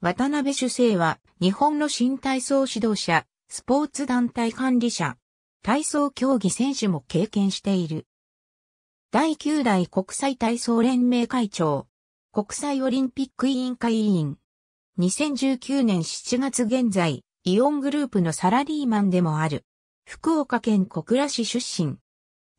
渡辺主生は、日本の新体操指導者、スポーツ団体管理者、体操競技選手も経験している。第9代国際体操連盟会長、国際オリンピック委員会委員。2019年7月現在、イオングループのサラリーマンでもある。福岡県小倉市出身。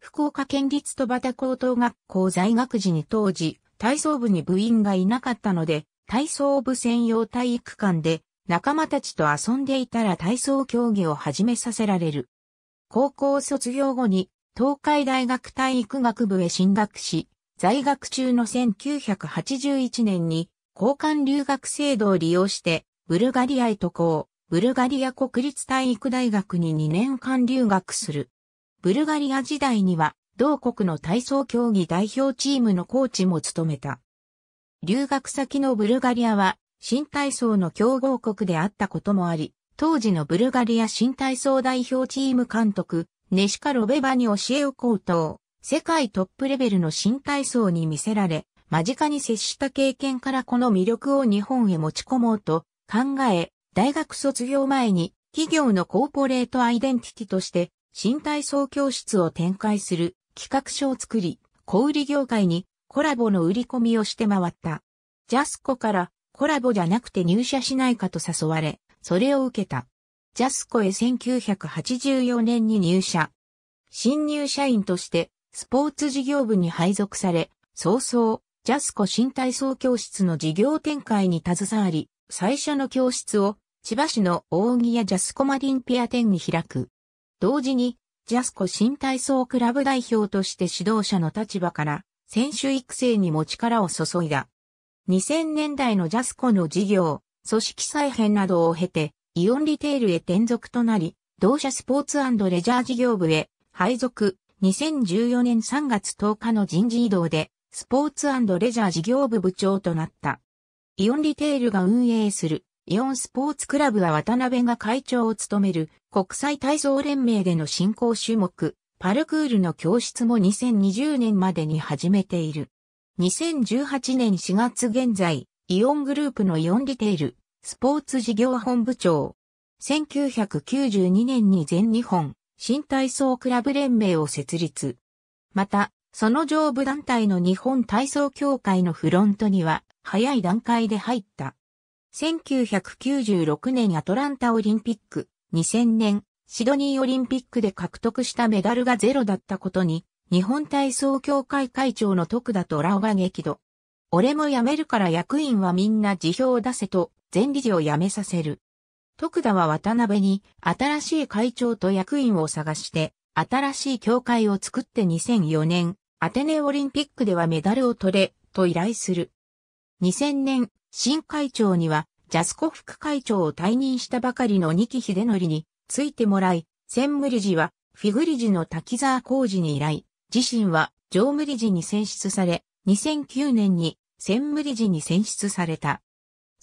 福岡県立戸端高等学校在学時に当時、体操部に部員がいなかったので、体操部専用体育館で仲間たちと遊んでいたら体操競技を始めさせられる。高校卒業後に東海大学体育学部へ進学し、在学中の1981年に交換留学制度を利用してブルガリアへ渡航、ブルガリア国立体育大学に2年間留学する。ブルガリア時代には同国の体操競技代表チームのコーチも務めた。留学先のブルガリアは新体操の強豪国であったこともあり、当時のブルガリア新体操代表チーム監督、ネシカ・ロベバに教えを高等、世界トップレベルの新体操に見せられ、間近に接した経験からこの魅力を日本へ持ち込もうと考え、大学卒業前に企業のコーポレートアイデンティティとして新体操教室を展開する企画書を作り、小売業界にコラボの売り込みをして回った。ジャスコからコラボじゃなくて入社しないかと誘われ、それを受けた。ジャスコへ1984年に入社。新入社員としてスポーツ事業部に配属され、早々、ジャスコ新体操教室の事業展開に携わり、最初の教室を千葉市の大木屋ジャスコマリンピア店に開く。同時に、ジャスコ新体操クラブ代表として指導者の立場から、選手育成にも力を注いだ。2000年代のジャスコの事業、組織再編などを経て、イオンリテールへ転属となり、同社スポーツレジャー事業部へ配属、2014年3月10日の人事異動で、スポーツレジャー事業部部長となった。イオンリテールが運営する、イオンスポーツクラブは渡辺が会長を務める国際体操連盟での進行種目、パルクールの教室も2020年までに始めている。2018年4月現在、イオングループのイオンリテール、スポーツ事業本部長。1992年に全日本、新体操クラブ連盟を設立。また、その上部団体の日本体操協会のフロントには、早い段階で入った。1996年アトランタオリンピック、2000年シドニーオリンピックで獲得したメダルがゼロだったことに、日本体操協会会長の徳田とラオが激怒。俺も辞めるから役員はみんな辞表を出せと、前理事を辞めさせる。徳田は渡辺に新しい会長と役員を探して新しい協会を作って2004年アテネオリンピックではメダルを取れと依頼する。2000年新会長にはジャスコ副会長を退任したばかりの二木秀則についてもらい、専務理事はフィグ理事の滝沢浩二に依頼、自身は常務理事に選出され、2009年に専務理事に選出された。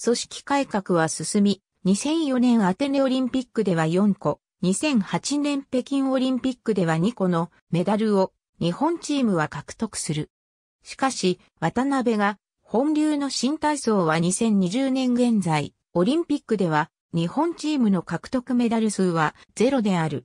組織改革は進み、2004年アテネオリンピックでは4個、2008年北京オリンピックでは2個のメダルを日本チームは獲得する。しかし、渡辺が本流の新体操は2020年現在、オリンピックでは日本チームの獲得メダル数はゼロである。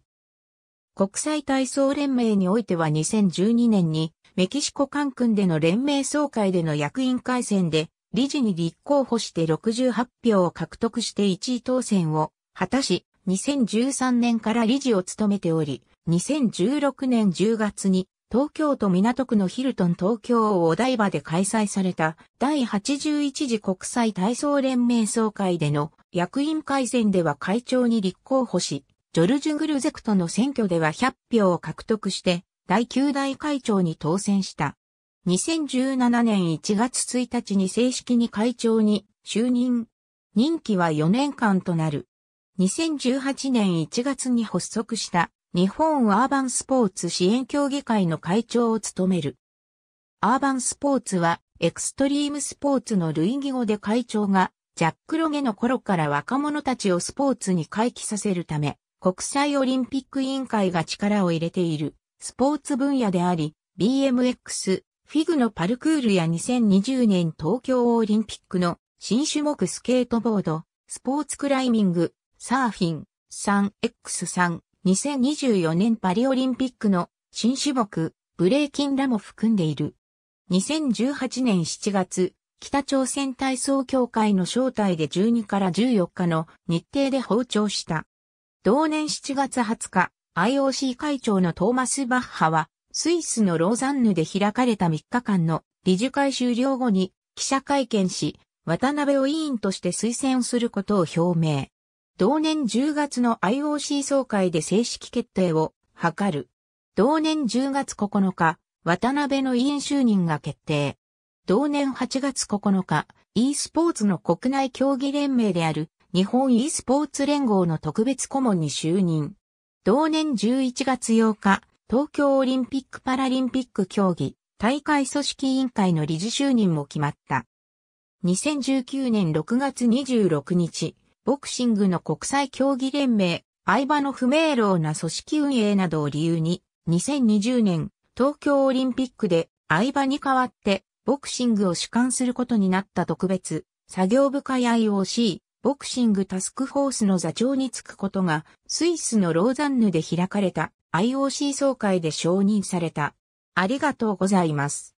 国際体操連盟においては2012年にメキシコカンでの連盟総会での役員会選で理事に立候補して68票を獲得して1位当選を果たし2013年から理事を務めており2016年10月に東京都港区のヒルトン東京お台場で開催された第81次国際体操連盟総会での役員改選では会長に立候補し、ジョルジュ・グルゼクトの選挙では100票を獲得して、第9代会長に当選した。2017年1月1日に正式に会長に就任。任期は4年間となる。2018年1月に発足した日本アーバンスポーツ支援協議会の会長を務める。アーバンスポーツはエクストリームスポーツの類義語で会長がジャック・ロゲの頃から若者たちをスポーツに回帰させるため、国際オリンピック委員会が力を入れているスポーツ分野であり、BMX、フィグのパルクールや2020年東京オリンピックの新種目スケートボード、スポーツクライミング、サーフィン、3X3、2024年パリオリンピックの新種目、ブレイキンらも含んでいる。2018年7月、北朝鮮体操協会の招待で12から14日の日程で訪朝した。同年7月20日、IOC 会長のトーマス・バッハは、スイスのローザンヌで開かれた3日間の理事会終了後に記者会見し、渡辺を委員として推薦することを表明。同年10月の IOC 総会で正式決定を図る。同年10月9日、渡辺の委員就任が決定。同年8月9日、e スポーツの国内競技連盟である日本 e スポーツ連合の特別顧問に就任。同年11月8日、東京オリンピック・パラリンピック競技大会組織委員会の理事就任も決まった。2019年6月26日、ボクシングの国際競技連盟、相場の不明朗な組織運営などを理由に、2020年東京オリンピックで相場に代わってボクシングを主管することになった特別、作業部会 IOC、ボクシングタスクフォースの座長に就くことが、スイスのローザンヌで開かれた IOC 総会で承認された。ありがとうございます。